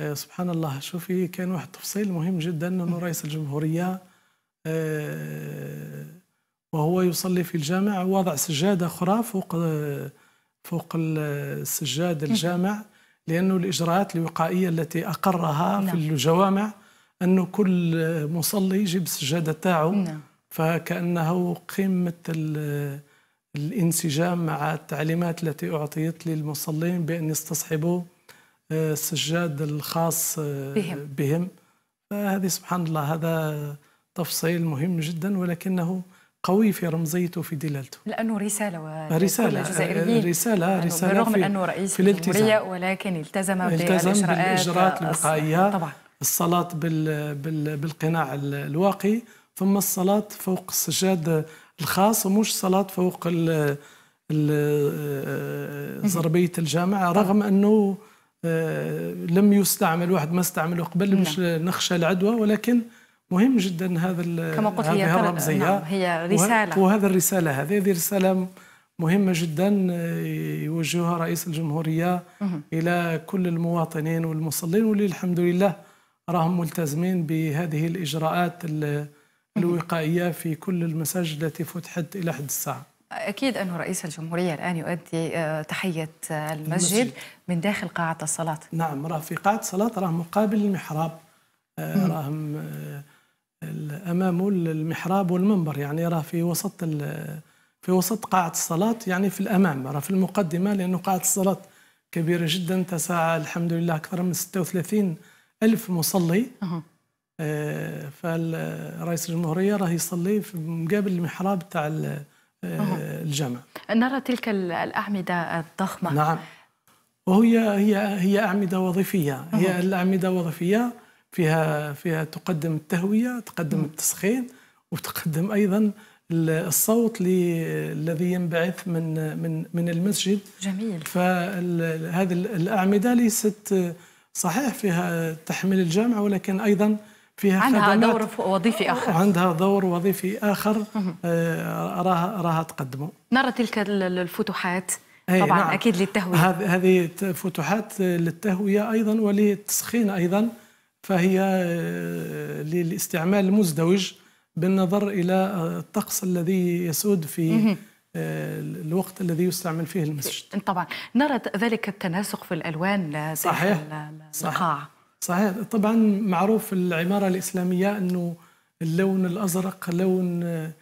آه، سبحان الله شوفي كان واحد التفصيل مهم جدا انه رئيس الجمهوريه آه، وهو يصلي في الجامع وضع سجاده اخرى فوق آه، فوق السجاد الجامع لانه الاجراءات الوقائيه التي اقرها في نعم. الجوامع انه كل مصلي يجيب السجاده تاعو نعم. فكانه قمه الانسجام مع التعليمات التي اعطيت للمصلين بان يستصحبوا السجاد الخاص آه، بهم, بهم. فهذه سبحان الله هذا تفصيل مهم جدا ولكنه قوي في رمزيته في دلالته لانه رساله رساله آه، رساله رساله رغم في انه رئيس في الجمهوريه ولكن التزم, التزم بالاجراءات الوقائيه طبعا الصلاه بال بال بالقناع الواقي ثم الصلاه فوق السجاد الخاص ومش صلاه فوق ال ال آه، الجامع الجامعه رغم انه آه، لم يستعمل واحد ما استعمله قبل مش نعم. نخشى العدوى ولكن مهم جدا هذا كما قلت هي رمزيه نعم هي رساله وهذا الرساله هذه هذه رساله مهمه جدا آه، يوجهها رئيس الجمهوريه مم. الى كل المواطنين والمصلين واللي الحمد لله راهم ملتزمين بهذه الاجراءات الوقائيه في كل المساجد التي فتحت الى حد الساعه أكيد أنه رئيس الجمهورية الآن يؤدي آه، تحية آه، المسجد, من داخل قاعة الصلاة نعم راه في قاعة الصلاة راه مقابل المحراب آه، راهم أمامه المحراب والمنبر يعني راه في وسط في وسط قاعة الصلاة يعني في الأمام راه في المقدمة لأنه قاعة الصلاة كبيرة جدا تسع الحمد لله أكثر من 36 ألف مصلي أه. فالرئيس الجمهورية راه يصلي في مقابل المحراب تاع آه، الجامع نرى تلك الأعمدة الضخمة نعم وهي هي هي أعمدة وظيفية هي الأعمدة وظيفية فيها فيها تقدم التهوية تقدم التسخين وتقدم أيضا الصوت الذي ينبعث من من من المسجد جميل فهذه الأعمدة ليست صحيح فيها تحميل الجامع ولكن أيضا فيها عندها دور وظيفي آخر عندها دور وظيفي آخر آه، راها راها تقدمه نرى تلك الفتوحات إيه، طبعا نعم. أكيد للتهوية هذه فتوحات للتهوية أيضا وللتسخين أيضا فهي آه، للاستعمال المزدوج بالنظر إلى الطقس الذي يسود في آه، الوقت الذي يستعمل فيه المسجد طبعا نرى ذلك التناسق في الألوان صحيح القاع صحيح صحيح طبعا معروف العمارة الإسلامية أنه اللون الأزرق لون